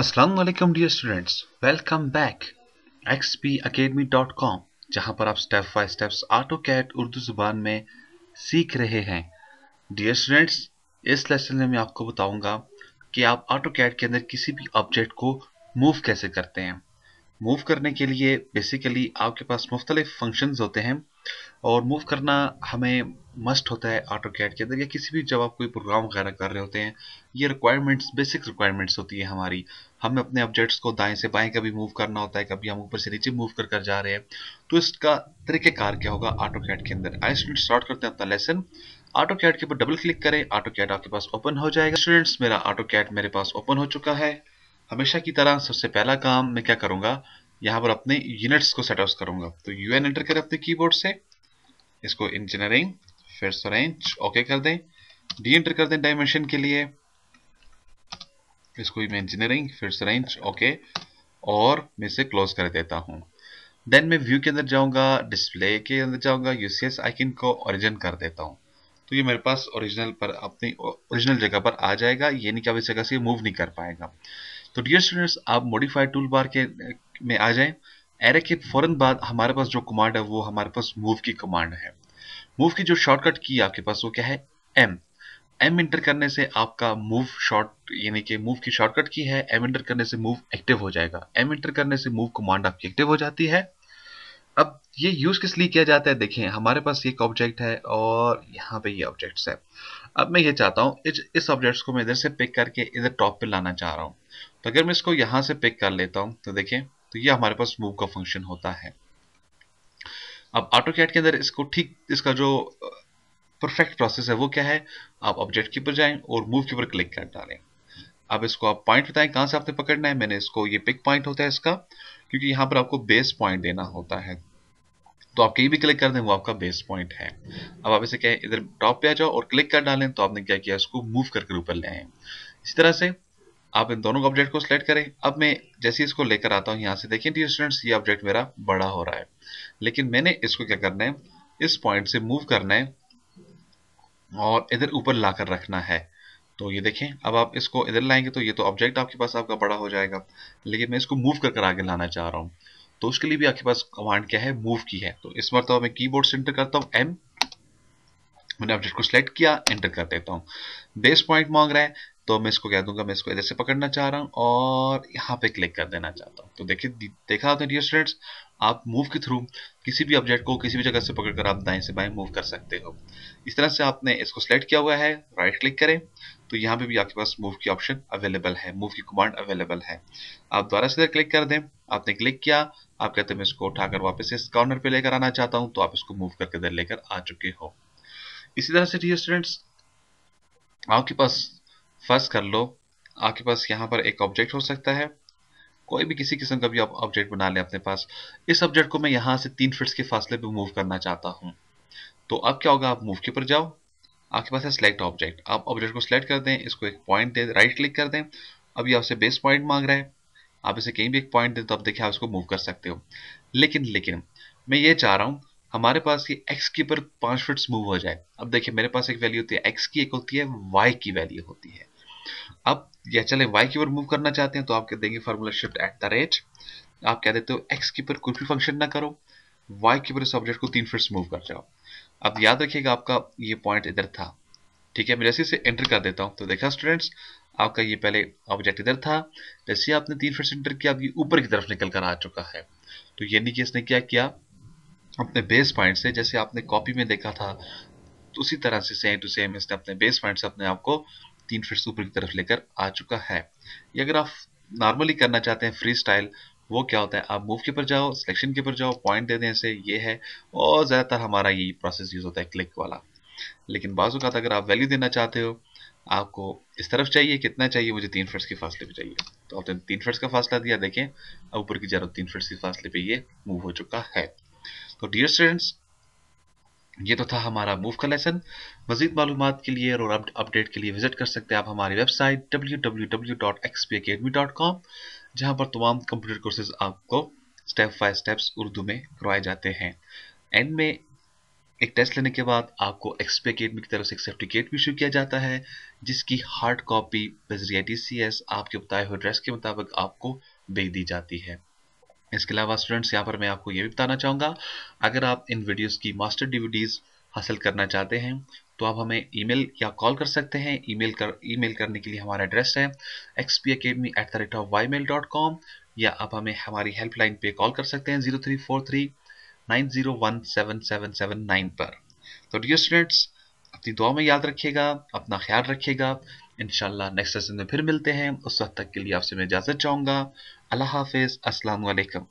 Aslam dear students welcome back xpacademy.com जहां पर आप step by step AutoCAD Urdu ज़ुबान में सीख रहे हैं डियर स्टूडेंट्स इस लेसन में मैं आपको बताऊंगा कि आप ऑटो कैट के अंदर किसी भी ऑब्जेक्ट को मूव कैसे करते हैं मूव करने के लिए बेसिकली आपके पास मुख्तलिफ फंक्शन होते हैं और मूव करना हमें मस्ट होता है ऑटो कैड के अंदर या किसी भी जब आप कोई प्रोग्राम वगैरह कर रहे होते हैं ये रिक्वायरमेंट्स बेसिक रिक्वायरमेंट्स होती है हमारी हमें अपने ऑब्जेक्ट्स को दाएं से बाएं कभी मूव करना होता है कभी हम ऊपर से नीचे मूव कर कर जा रहे हैं तो इसका तरीकेकार क्या होगा ऑटो कैड के अंदर आई स्टूडेंट स्टार्ट करते हैं अपना लेसन ऑटो कैड के ऊपर डबल क्लिक करें ऑटो कैड आपके पास ओपन हो जाएगा स्टूडेंट्स मेरा ऑटो कैड मेरे पास ओपन हो चुका है हमेशा की तरह सबसे पहला काम मैं क्या करूँगा यहां पर अपने यूनिट्स को सेटअप करूंगा तो यू एन एंटर करें अपने कीबोर्ड से इसको इंजीनियरिंग फिर सरेंज ओके कर दें डी एंटर कर दें डायमेंशन के लिए इसको मैं इंजीनियरिंग फिर सरेंज ओके और मैं इसे क्लोज कर देता हूं देन मैं व्यू के अंदर जाऊंगा डिस्प्ले के अंदर जाऊंगा यूसीएस आइकिन को ओरिजिन कर देता हूं तो ये मेरे पास ओरिजिनल पर अपनी ओरिजिनल जगह पर आ जाएगा ये नहीं कि अब इस जगह से मूव नहीं कर पाएगा तो डियर स्टूडेंट्स आप मॉडिफाइड टूल बार के में आ जाएं एरे के फौरन बाद हमारे पास जो कमांड है वो हमारे पास मूव की कमांड है मूव की जो शॉर्टकट की आपके पास वो क्या है एम एम इंटर करने से आपका मूव शॉर्ट यानी कि मूव की शॉर्टकट की है एम इंटर करने से मूव एक्टिव हो जाएगा एम इंटर करने से मूव कमांड आपकी एक्टिव हो जाती है अब ये यूज किस लिए किया जाता है देखें हमारे पास एक ऑब्जेक्ट है और यहाँ पे ये ऑब्जेक्ट्स है अब मैं ये चाहता हूँ इस ऑब्जेक्ट्स को मैं इधर से पिक करके इधर टॉप पे लाना चाह रहा हूँ तो अगर मैं इसको यहाँ से पिक कर लेता हूँ तो देखें तो ये हमारे पास मूव का फंक्शन होता है अब ऑटो कैट के अंदर इसको ठीक इसका जो परफेक्ट प्रोसेस है वो क्या है आप ऑब्जेक्ट के ऊपर जाए और मूव के ऊपर क्लिक कर डालें अब इसको आप पॉइंट बताएं कहां से आपने पकड़ना है मैंने इसको ये पिक पॉइंट होता है इसका क्योंकि यहां पर आपको बेस पॉइंट देना होता है तो आप कहीं भी क्लिक कर दें वो आपका बेस पॉइंट है अब आप इसे कहें इधर टॉप पे आ जाओ और क्लिक कर डालें तो आपने क्या किया इसको मूव करके ऊपर ले आए इसी तरह से आप इन दोनों ऑब्जेक्ट को सिलेक्ट करें अब मैं जैसे इसको लेकर आता हूँ यहाँ से देखिए डी स्टूडेंट्स ये ऑब्जेक्ट मेरा बड़ा हो रहा है लेकिन मैंने इसको क्या करना है इस पॉइंट से मूव करना है और इधर ऊपर लाकर रखना है तो ये देखें अब आप इसको इधर लाएंगे तो ये तो ऑब्जेक्ट आपके पास आपका बड़ा हो जाएगा लेकिन मैं इसको मूव कर कर आगे लाना चाह रहा हूँ तो उसके लिए भी आपके पास कमांड क्या है मूव की है तो इस मरतबा मैं कीबोर्ड से एंटर करता हूँ एम मैंने ऑब्जेक्ट को सिलेक्ट किया एंटर कर देता हूँ बेस पॉइंट मांग रहा है तो मैं इसको कह दूंगा मैं इसको इधर से पकड़ना चाह रहा हूँ और यहाँ पे क्लिक कर देना चाहता हूँ तो देखिए देखा आपने डियर स्टूडेंट्स आप मूव के थ्रू किसी भी ऑब्जेक्ट को किसी भी जगह से पकड़कर आप दाएं से बाएं मूव कर सकते हो इस तरह से आपने इसको सेलेक्ट किया हुआ है राइट क्लिक करें तो यहाँ पे भी आपके पास मूव की ऑप्शन अवेलेबल है मूव की कमांड अवेलेबल है आप दोबारा से इधर क्लिक कर दें आपने क्लिक किया आप कहते हैं मैं इसको उठाकर वापस इस कॉर्नर पे लेकर आना चाहता हूँ तो आप इसको मूव करके इधर लेकर आ चुके हो इसी तरह से डियर स्टूडेंट्स आपके पास फर्स्ट कर लो आपके पास यहाँ पर एक ऑब्जेक्ट हो सकता है कोई भी किसी किस्म का भी आप ऑब्जेक्ट बना लें अपने पास इस ऑब्जेक्ट को मैं यहाँ से तीन फिट्स के फासले पे मूव करना चाहता हूँ तो अब क्या होगा आप मूव के ऊपर जाओ आपके पास है सिलेक्ट ऑब्जेक्ट आप ऑब्जेक्ट को सिलेक्ट कर दें इसको एक पॉइंट दें राइट क्लिक कर दें अब ये आपसे बेस पॉइंट मांग रहा है आप इसे कहीं भी एक पॉइंट दें तो आप देखिए आप इसको मूव कर सकते हो लेकिन लेकिन मैं ये चाह रहा हूँ हमारे पास ये एक्स के ऊपर पांच फिट्स मूव हो जाए अब देखिए मेरे पास एक वैल्यू होती है एक्स की एक होती है वाई की वैल्यू होती है अब यह चले वाई की ऊपर मूव करना चाहते हैं तो आप कह देंगे formula shift at the rate आप कह देते हो एक्स के ऊपर कुछ भी फंक्शन ना करो वाई के ऊपर इस ऑब्जेक्ट को तीन फिट्स मूव कर जाओ अब याद रखिएगा आपका ये पॉइंट इधर था ठीक है मैं जैसे इसे एंटर कर देता हूँ तो देखा स्टूडेंट्स आपका ये पहले ऑब्जेक्ट इधर था जैसे आपने तीन फिट्स एंटर किया अब ये ऊपर की तरफ निकल कर आ चुका है तो ये नहीं कि इसने क्या किया अपने बेस पॉइंट से जैसे आपने कॉपी में देखा था तो उसी तरह से सेम टू सेम इसने अपने बेस पॉइंट से अपने आप को तीन फीट से ऊपर की तरफ लेकर आ चुका है ये अगर आप नॉर्मली करना चाहते हैं फ्री स्टाइल वो क्या होता है आप मूव के ऊपर जाओ सिलेक्शन के ऊपर जाओ पॉइंट दे दें से ये है और ज़्यादातर हमारा यही प्रोसेस यूज़ होता है क्लिक वाला लेकिन का तो अगर आप वैल्यू देना चाहते हो आपको इस तरफ चाहिए कितना चाहिए मुझे तीन फिट्स के फासले पे चाहिए तो आपने तीन फिट्स का फासला दिया देखें अब ऊपर की जरूरत तीन फिट्स के फासले पे ये मूव हो चुका है तो डियर स्टूडेंट्स ये तो था हमारा मूव का लेसन मजीद मालूम के लिए और अपडेट के लिए विजिट कर सकते हैं आप हमारी वेबसाइट www.xpacademy.com जहां पर तमाम कंप्यूटर कोर्सेज आपको स्टेप बाय स्टेप्स उर्दू में करवाए जाते हैं एंड में एक टेस्ट लेने के बाद आपको एक्सपी अकेडमी की तरफ से एक सर्टिफिकेट भी इशू किया जाता है जिसकी हार्ड कॉपी बजरिया टी आपके बताए हुए एड्रेस के मुताबिक आपको दे दी जाती है इसके अलावा स्टूडेंट्स यहाँ पर मैं आपको ये भी बताना चाहूँगा अगर आप इन वीडियोस की मास्टर डीवीडीज हासिल करना चाहते हैं तो आप हमें ईमेल या कॉल कर सकते हैं ईमेल कर ईमेल करने के लिए हमारा एड्रेस है X P academy at the rate of Y mail dot com या आप हमें हमारी हेल्पलाइन पे कॉल कर सकते हैं zero three four three nine zero one seven seven seven nine पर तो डियर स्टूडेंट्स अपनी दुआ में याद रखिएगा अपना ख्याल रखिएगा इनशाला नेक्स्ट सेशन में फिर मिलते हैं उस वक्त तक के लिए आपसे मैं इजाज़त चाहूँगा अल्लाह हाफिज़ अस्सलाम वालेकुम